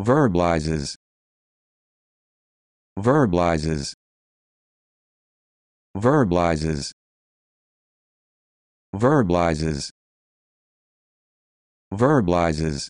verbalizes verbalizes verbalizes verbalizes verbalizes